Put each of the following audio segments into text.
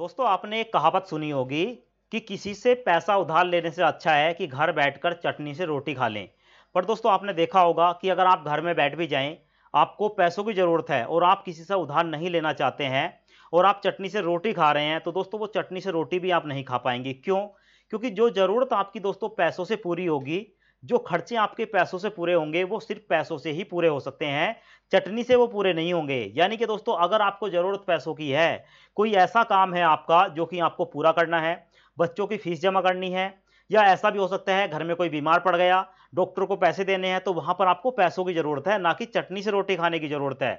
दोस्तों आपने एक कहावत सुनी होगी कि किसी से पैसा उधार लेने से अच्छा है कि घर बैठकर चटनी से रोटी खा लें पर दोस्तों आपने देखा होगा कि अगर आप घर में बैठ भी जाएं आपको पैसों की ज़रूरत है और आप किसी से उधार नहीं लेना चाहते हैं और आप चटनी से रोटी खा रहे हैं तो दोस्तों वो चटनी से रोटी भी आप नहीं खा पाएंगे क्यों क्योंकि जो ज़रूरत आपकी दोस्तों पैसों से पूरी होगी जो खर्चे आपके पैसों से पूरे होंगे वो सिर्फ पैसों से ही पूरे हो सकते हैं चटनी से वो पूरे नहीं होंगे यानी कि दोस्तों अगर आपको ज़रूरत पैसों की है कोई ऐसा काम है आपका जो कि आपको पूरा करना है बच्चों की फीस जमा करनी है या ऐसा भी हो सकता है घर में कोई बीमार पड़ गया डॉक्टर को पैसे देने हैं तो वहाँ पर आपको पैसों की ज़रूरत है ना कि चटनी से रोटी खाने की ज़रूरत है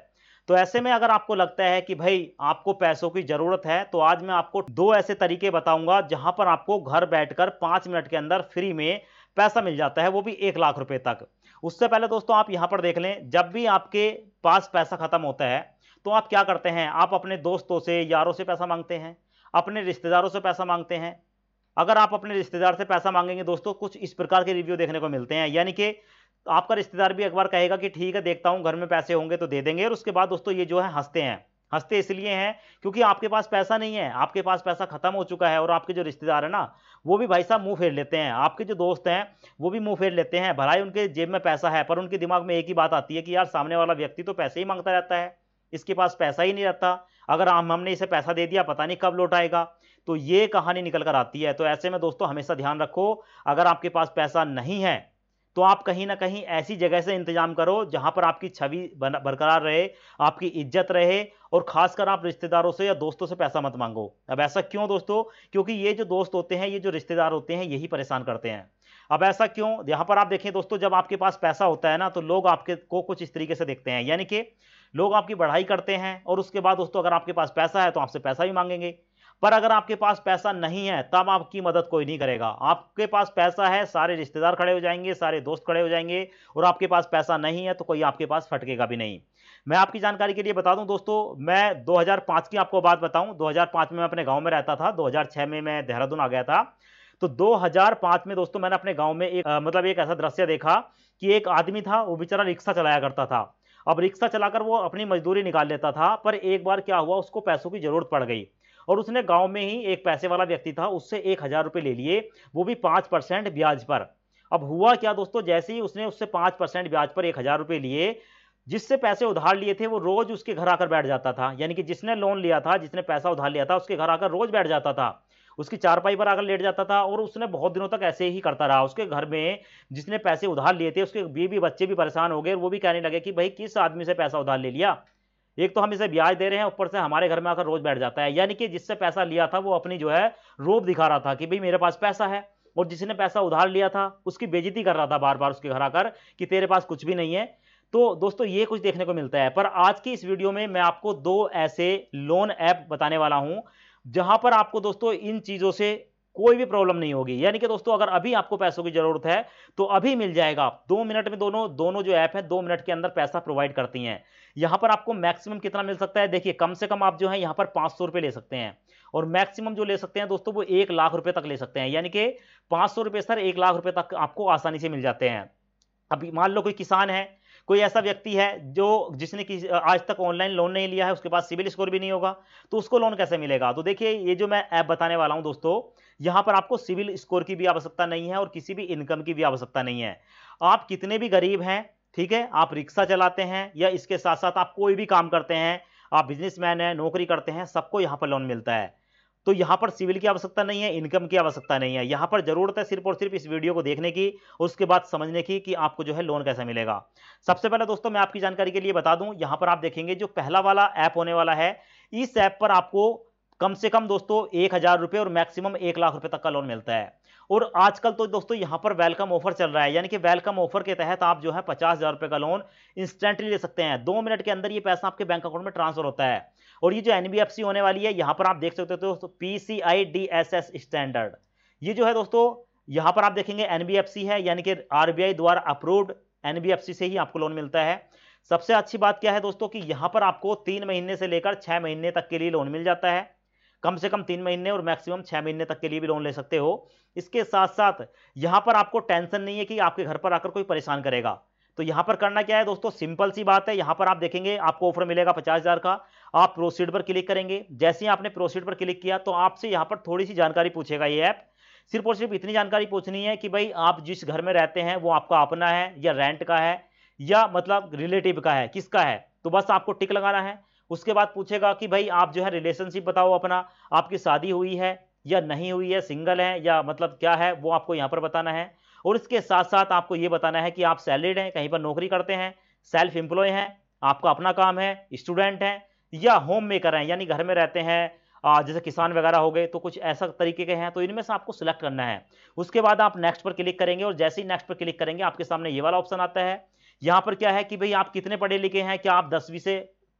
तो ऐसे में अगर आपको लगता है कि भाई आपको पैसों की ज़रूरत है तो आज मैं आपको दो ऐसे तरीके बताऊंगा जहां पर आपको घर बैठकर पाँच मिनट के अंदर फ्री में पैसा मिल जाता है वो भी एक लाख रुपए तक उससे पहले दोस्तों आप यहां पर देख लें जब भी आपके पास पैसा खत्म होता है तो आप क्या करते हैं आप अपने दोस्तों से यारों से पैसा मांगते हैं अपने रिश्तेदारों से पैसा मांगते हैं अगर आप अपने रिश्तेदार से पैसा मांगेंगे दोस्तों कुछ इस प्रकार के रिव्यू देखने को मिलते हैं यानी कि आपका रिश्तेदार भी एक बार कहेगा कि ठीक है देखता हूँ घर में पैसे होंगे तो दे देंगे और उसके बाद दोस्तों ये जो है हंसते हैं हंसते इसलिए हैं क्योंकि आपके पास पैसा नहीं है आपके पास पैसा खत्म हो चुका है और आपके जो रिश्तेदार है ना वो भी भाई साहब मुंह फेर लेते हैं आपके जो दोस्त हैं वो भी मुंह फेर लेते हैं भलाई उनके जेब में पैसा है पर उनके दिमाग में एक ही बात आती है कि यार सामने वाला व्यक्ति तो पैसे ही मांगता रहता है इसके पास पैसा ही नहीं रहता अगर हम हमने इसे पैसा दे दिया पता नहीं कब लौट आएगा तो ये कहानी निकल कर आती है तो ऐसे में दोस्तों हमेशा ध्यान रखो अगर आपके पास पैसा नहीं है तो आप कहीं ना कहीं ऐसी जगह से इंतजाम करो जहां पर आपकी छवि बरकरार रहे आपकी इज्जत रहे और खासकर आप रिश्तेदारों से या दोस्तों से पैसा मत मांगो अब ऐसा क्यों दोस्तों क्योंकि ये जो दोस्त होते हैं ये जो रिश्तेदार होते हैं यही परेशान करते हैं अब ऐसा क्यों यहाँ पर आप देखें दोस्तों जब आपके पास पैसा होता है ना तो लोग आपके को कुछ इस तरीके से देखते हैं यानी कि लोग आपकी बढ़ाई करते हैं और उसके बाद दोस्तों अगर आपके पास पैसा है तो आपसे पैसा भी मांगेंगे पर अगर आपके पास पैसा नहीं है तब आपकी मदद कोई नहीं करेगा आपके पास पैसा है सारे रिश्तेदार खड़े हो जाएंगे सारे दोस्त खड़े हो जाएंगे और आपके पास पैसा नहीं है तो कोई आपके पास फटकेगा भी नहीं मैं आपकी जानकारी के लिए बता दूं दोस्तों मैं 2005 की आपको बात बताऊं 2005 में मैं अपने गांव में रहता था 2006 में मैं देहरादून आ गया था तो 2005 में दोस्तों मैंने अपने गांव में एक आ, मतलब एक ऐसा दृश्य देखा कि एक आदमी था वो बेचारा रिक्शा चलाया करता था अब रिक्शा चलाकर वो अपनी मजदूरी निकाल लेता था पर एक बार क्या हुआ उसको पैसों की जरूरत पड़ गई और उसने गांव में ही एक पैसे वाला व्यक्ति था उससे एक हज़ार रुपये ले लिए वो भी पाँच परसेंट ब्याज पर अब हुआ क्या दोस्तों जैसे ही उसने उससे पाँच परसेंट ब्याज पर एक हज़ार रुपये लिए जिससे पैसे उधार लिए थे वो रोज़ उसके घर आकर बैठ जाता था यानी कि जिसने लोन लिया था जिसने पैसा उधार लिया था उसके घर आकर रोज़ बैठ जाता था उसकी चारपाई पर आकर लेट जाता था और उसने बहुत दिनों तक ऐसे ही करता रहा उसके घर में जिसने पैसे उधार लिए थे उसके बीवी बच्चे भी परेशान हो गए वो भी कहने लगे कि भाई किस आदमी से पैसा उधार ले लिया एक तो हम इसे ब्याज दे रहे हैं ऊपर से हमारे घर में आकर रोज बैठ जाता है यानी कि जिससे पैसा लिया था वो अपनी जो है रोब दिखा रहा था कि भाई मेरे पास पैसा है और जिसने पैसा उधार लिया था उसकी बेजती कर रहा था बार बार उसके घर आकर कि तेरे पास कुछ भी नहीं है तो दोस्तों ये कुछ देखने को मिलता है पर आज की इस वीडियो में मैं आपको दो ऐसे लोन ऐप बताने वाला हूँ जहां पर आपको दोस्तों इन चीज़ों से कोई भी प्रॉब्लम नहीं होगी यानी कि दोस्तों अगर अभी आपको पैसों की जरूरत है तो अभी मिल जाएगा आप दो मिनट में दोनों दोनों जो ऐप है दो मिनट के अंदर पैसा प्रोवाइड करती हैं यहां पर आपको मैक्सिमम कितना मिल सकता है देखिए कम से कम आप जो है यहां पर पांच सौ रुपए ले सकते हैं और मैक्सिमम जो ले सकते हैं दोस्तों वो एक लाख रुपए तक ले सकते हैं यानी कि पांच सौ रुपये सर एक लाख रुपए तक आपको आसानी से मिल जाते हैं अभी मान लो कोई किसान है कोई ऐसा व्यक्ति है जो जिसने कि आज तक ऑनलाइन लोन नहीं लिया है उसके पास सिविल स्कोर भी नहीं होगा तो उसको लोन कैसे मिलेगा तो देखिए ये जो मैं ऐप बताने वाला हूं दोस्तों यहां पर आपको सिविल स्कोर की भी आवश्यकता नहीं है और किसी भी इनकम की भी आवश्यकता नहीं है आप कितने भी गरीब हैं ठीक है आप रिक्शा चलाते हैं या इसके साथ साथ आप कोई भी काम करते हैं आप बिजनेसमैन हैं नौकरी करते हैं सबको यहाँ पर लोन मिलता है तो यहां पर सिविल की आवश्यकता नहीं है इनकम की आवश्यकता नहीं है यहां पर जरूरत है सिर्फ और सिर्फ इस वीडियो को देखने की उसके बाद समझने की कि आपको जो है लोन कैसे मिलेगा सबसे पहले दोस्तों मैं आपकी जानकारी के लिए बता दूं यहां पर आप देखेंगे जो पहला वाला ऐप होने वाला है इस ऐप पर आपको कम से कम दोस्तों एक हज़ार और मैक्सिमम एक लाख रुपए तक का लोन मिलता है और आजकल तो दोस्तों यहां पर वेलकम ऑफर चल रहा है यानी कि वेलकम ऑफर के तहत आप जो है पचास हज़ार रुपए का लोन इंस्टेंटली ले सकते हैं दो मिनट के अंदर ये पैसा आपके बैंक अकाउंट में ट्रांसफर होता है और ये जो एनबीएफसी होने वाली है यहां पर आप देख सकते हो दोस्तों P C I D S S standard ये जो है दोस्तों यहां पर आप देखेंगे एनबीएफसी है यानी कि आरबीआई द्वारा अप्रूव्ड एनबीएफसी से ही आपको लोन मिलता है सबसे अच्छी बात क्या है दोस्तों कि यहां पर आपको तीन महीने से लेकर छह महीने तक के लिए लोन मिल जाता है कम से कम तीन महीने और मैक्सिमम छह महीने तक के लिए भी लोन ले सकते हो इसके साथ साथ यहां पर आपको टेंशन नहीं है कि आपके घर पर आकर कोई परेशान करेगा तो यहां पर करना क्या है दोस्तों सिंपल सी बात है यहां पर आप देखेंगे आपको ऑफर मिलेगा पचास हज़ार का आप प्रोसीड पर क्लिक करेंगे जैसे ही आपने प्रोसीड पर क्लिक किया तो आपसे यहाँ पर थोड़ी सी जानकारी पूछेगा ये ऐप सिर्फ और सिर्फ इतनी जानकारी पूछनी है कि भाई आप जिस घर में रहते हैं वो आपका अपना है या रेंट का है या मतलब रिलेटिव का है किसका है तो बस आपको टिक लगाना है उसके बाद पूछेगा कि भाई आप जो है रिलेशनशिप बताओ अपना आपकी शादी हुई है या नहीं हुई है सिंगल है या मतलब क्या है वो आपको यहाँ पर बताना है और इसके साथ साथ आपको ये बताना है कि आप सैलरीड हैं कहीं पर नौकरी करते हैं सेल्फ एम्प्लॉय हैं आपका अपना काम है स्टूडेंट हैं या होम मेकर हैं यानी घर में रहते हैं जैसे किसान वगैरह हो गए तो कुछ ऐसा तरीके के हैं तो इनमें से आपको सिलेक्ट करना है उसके बाद आप नेक्स्ट पर क्लिक करेंगे और जैसे ही नेक्स्ट पर क्लिक करेंगे आपके सामने ये वाला ऑप्शन आता है यहाँ पर क्या है कि भाई आप कितने पढ़े लिखे हैं क्या आप दसवीं से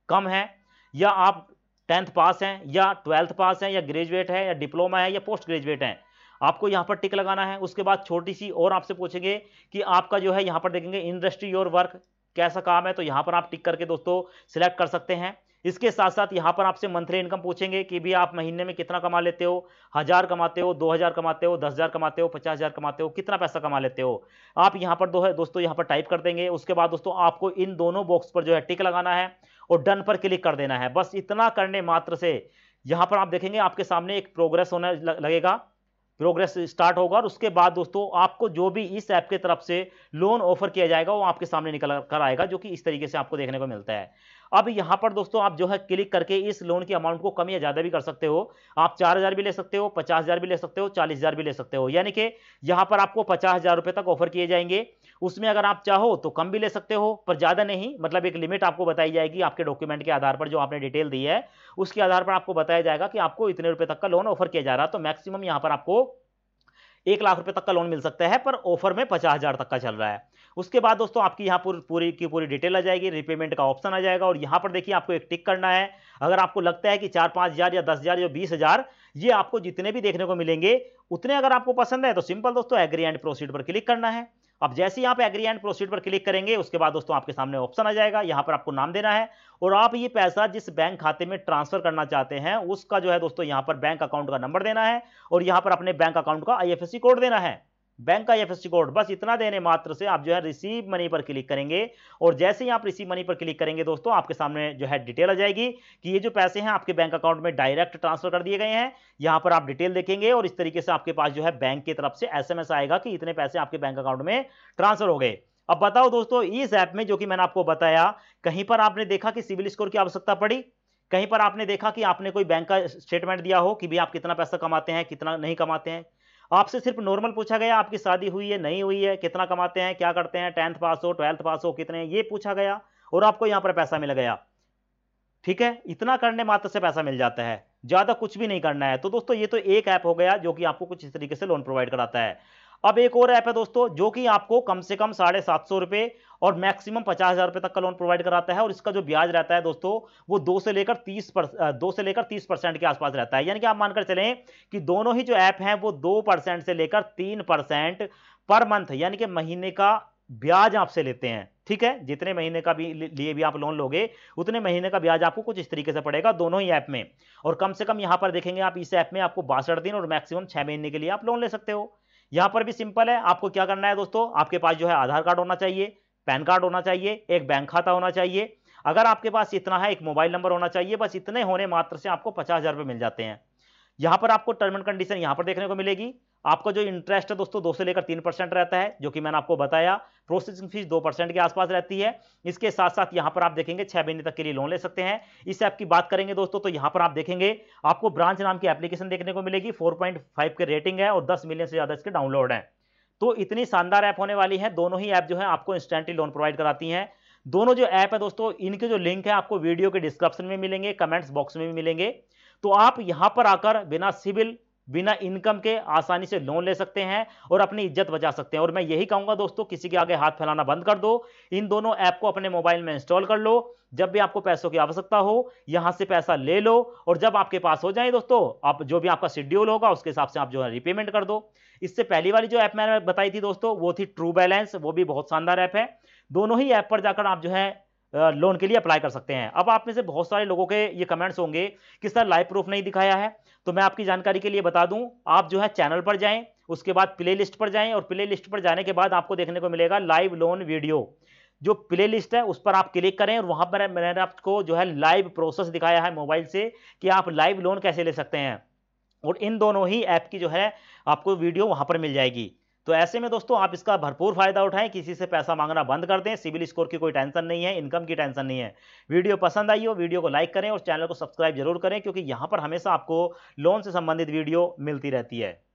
कम हैं या आप टेंथ पास हैं या ट्वेल्थ पास हैं या ग्रेजुएट है या डिप्लोमा है या पोस्ट ग्रेजुएट हैं आपको यहाँ पर टिक लगाना है उसके बाद छोटी सी और आपसे पूछेंगे कि आपका जो है यहाँ पर देखेंगे इंडस्ट्री और वर्क कैसा काम है तो यहाँ पर आप टिक करके दोस्तों सिलेक्ट कर सकते हैं इसके साथ साथ यहाँ पर आपसे मंथली इनकम पूछेंगे कि भी आप महीने में कितना कमा लेते हो हज़ार कमाते हो दो हज़ार कमाते हो दस हज़ार कमाते हो पचास हज़ार कमाते हो कितना पैसा कमा लेते हो आप यहाँ पर दो है दोस्तों यहाँ पर टाइप कर देंगे उसके बाद दोस्तों आपको इन दोनों बॉक्स पर जो है टिक लगाना है और डन पर क्लिक कर देना है बस इतना करने मात्र से यहाँ पर आप देखेंगे आपके सामने एक प्रोग्रेस होना लगेगा प्रोग्रेस स्टार्ट होगा और उसके बाद दोस्तों आपको जो भी इस ऐप के तरफ से लोन ऑफर किया जाएगा वो आपके सामने निकल कर आएगा जो कि इस तरीके से आपको देखने को मिलता है अब यहाँ पर दोस्तों आप जो है क्लिक करके इस लोन के अमाउंट को कम या ज़्यादा भी कर सकते हो आप चार हज़ार भी ले सकते हो पचास हज़ार भी ले सकते हो चालीस हज़ार भी ले सकते हो यानी कि यहाँ पर आपको पचास हज़ार रुपये तक ऑफर किए जाएंगे उसमें अगर आप चाहो तो कम भी ले सकते हो पर ज़्यादा नहीं मतलब एक लिमिट आपको बताई जाएगी आपके डॉक्यूमेंट के आधार पर जो आपने डिटेल दी है उसके आधार पर आपको बताया जाएगा कि आपको इतने रुपये तक का लोन ऑफर किया जा रहा है तो मैक्सिमम यहाँ पर आपको एक लाख रुपए तक का लोन मिल सकता है पर ऑफर में पचास हज़ार तक का चल रहा है उसके बाद दोस्तों आपकी यहाँ पर पूरी की पूरी डिटेल आ जाएगी रिपेमेंट का ऑप्शन आ जाएगा और यहाँ पर देखिए आपको एक टिक करना है अगर आपको लगता है कि चार पाँच हज़ार या दस हज़ार या बीस हज़ार ये आपको जितने भी देखने को मिलेंगे उतने अगर आपको पसंद है तो सिंपल दोस्तों एग्री एंड प्रोसीड पर क्लिक करना है अब जैसे ही आप एग्री एंड प्रोसीड पर क्लिक करेंगे उसके बाद दोस्तों आपके सामने ऑप्शन आ जाएगा यहाँ पर आपको नाम देना है और आप ये पैसा जिस बैंक खाते में ट्रांसफर करना चाहते हैं उसका जो है दोस्तों यहाँ पर बैंक अकाउंट का नंबर देना है और यहाँ पर अपने बैंक अकाउंट का आई कोड देना है बैंक का एफ कोड बस इतना देने मात्र से आप जो है रिसीव मनी पर क्लिक करेंगे और जैसे ही आप रिसीव मनी पर क्लिक करेंगे दोस्तों आपके सामने जो है डिटेल आ जाएगी कि ये जो पैसे हैं आपके बैंक अकाउंट में डायरेक्ट ट्रांसफर कर दिए गए हैं यहाँ पर आप डिटेल देखेंगे और इस तरीके से आपके पास जो है बैंक की तरफ से एस आएगा कि इतने पैसे आपके बैंक अकाउंट में ट्रांसफर हो गए अब बताओ दोस्तों इस ऐप में जो कि मैंने आपको बताया कहीं पर आपने देखा कि सिविल स्कोर की आवश्यकता पड़ी कहीं पर आपने देखा कि आपने कोई बैंक का स्टेटमेंट दिया हो कि भाई आप कितना पैसा कमाते हैं कितना नहीं कमाते हैं आपसे सिर्फ नॉर्मल पूछा गया आपकी शादी हुई है नहीं हुई है कितना कमाते हैं क्या करते हैं टेंथ पास हो ट्वेल्थ पास हो कितने ये पूछा गया और आपको यहां पर पैसा मिल गया ठीक है इतना करने मात्र से पैसा मिल जाता है ज़्यादा कुछ भी नहीं करना है तो दोस्तों ये तो एक ऐप हो गया जो कि आपको कुछ इस तरीके से लोन प्रोवाइड कराता है अब एक और ऐप है दोस्तों जो कि आपको कम से कम साढ़े सात सौ रुपये और मैक्सिमम पचास हज़ार रुपये तक का लोन प्रोवाइड कराता है और इसका जो ब्याज रहता है दोस्तों वो दो से लेकर तीस पर दो से लेकर तीस परसेंट के आसपास रहता है यानी कि आप मानकर चलें कि दोनों ही जो ऐप हैं वो दो परसेंट से लेकर तीन परसेंट पर मंथ यानी कि महीने का ब्याज आपसे लेते हैं ठीक है जितने महीने का भी लिए भी आप लोन लोगे उतने महीने का ब्याज आपको कुछ इस तरीके से पड़ेगा दोनों ही ऐप में और कम से कम यहां पर देखेंगे आप इस ऐप में आपको बासठ दिन और मैक्सिमम छह महीने के लिए आप लोन ले सकते हो यहां पर भी सिंपल है आपको क्या करना है दोस्तों आपके पास जो है आधार कार्ड होना चाहिए पैन कार्ड होना चाहिए एक बैंक खाता होना चाहिए अगर आपके पास इतना है एक मोबाइल नंबर होना चाहिए बस इतने होने मात्र से आपको पचास हज़ार रुपये मिल जाते हैं यहां पर आपको टर्म एंड कंडीशन यहां पर देखने को मिलेगी आपका जो इंटरेस्ट है दोस्तों दो से लेकर तीन परसेंट रहता है जो कि मैंने आपको बताया प्रोसेसिंग फीस दो परसेंट के आसपास रहती है इसके साथ साथ यहाँ पर आप देखेंगे छह महीने तक के लिए लोन ले सकते हैं इस ऐप की बात करेंगे दोस्तों तो यहाँ पर आप देखेंगे आपको ब्रांच नाम की एप्लीकेशन देखने को मिलेगी फोर पॉइंट फाइव के रेटिंग है और दस मिलियन से ज़्यादा इसके डाउनलोड है तो इतनी शानदार ऐप होने वाली है दोनों ही ऐप जो है आपको इंस्टेंटली लोन प्रोवाइड कराती है दोनों जो ऐप है दोस्तों इनके जो लिंक है आपको वीडियो के डिस्क्रिप्शन में मिलेंगे कमेंट्स बॉक्स में भी मिलेंगे तो आप यहां पर आकर बिना सिविल बिना इनकम के आसानी से लोन ले सकते हैं और अपनी इज्जत बचा सकते हैं और मैं यही कहूंगा दोस्तों किसी के आगे हाथ फैलाना बंद कर दो इन दोनों ऐप को अपने मोबाइल में इंस्टॉल कर लो जब भी आपको पैसों की आवश्यकता हो यहां से पैसा ले लो और जब आपके पास हो जाए दोस्तों आप जो भी आपका शेड्यूल होगा उसके हिसाब से आप जो है रिपेमेंट कर दो इससे पहली वाली जो ऐप मैंने बताई थी दोस्तों वो थी ट्रू बैलेंस वो भी बहुत शानदार ऐप है दोनों ही ऐप पर जाकर आप जो है लोन के लिए अप्लाई कर सकते हैं अब आप में से बहुत सारे लोगों के ये कमेंट्स होंगे कि सर लाइव प्रूफ नहीं दिखाया है तो मैं आपकी जानकारी के लिए बता दूं आप जो है चैनल पर जाएं उसके बाद प्ले लिस्ट पर जाएं और प्ले लिस्ट पर जाने के बाद आपको देखने को मिलेगा लाइव लोन वीडियो जो प्ले लिस्ट है उस पर आप क्लिक करें और वहां पर मैंने आपको जो है लाइव प्रोसेस दिखाया है मोबाइल से कि आप लाइव लोन कैसे ले सकते हैं और इन दोनों ही ऐप की जो है आपको वीडियो वहां पर मिल जाएगी तो ऐसे में दोस्तों आप इसका भरपूर फायदा उठाएं किसी से पैसा मांगना बंद कर दें सिविल स्कोर की कोई टेंशन नहीं है इनकम की टेंशन नहीं है वीडियो पसंद आई हो वीडियो को लाइक करें और चैनल को सब्सक्राइब जरूर करें क्योंकि यहाँ पर हमेशा आपको लोन से संबंधित वीडियो मिलती रहती है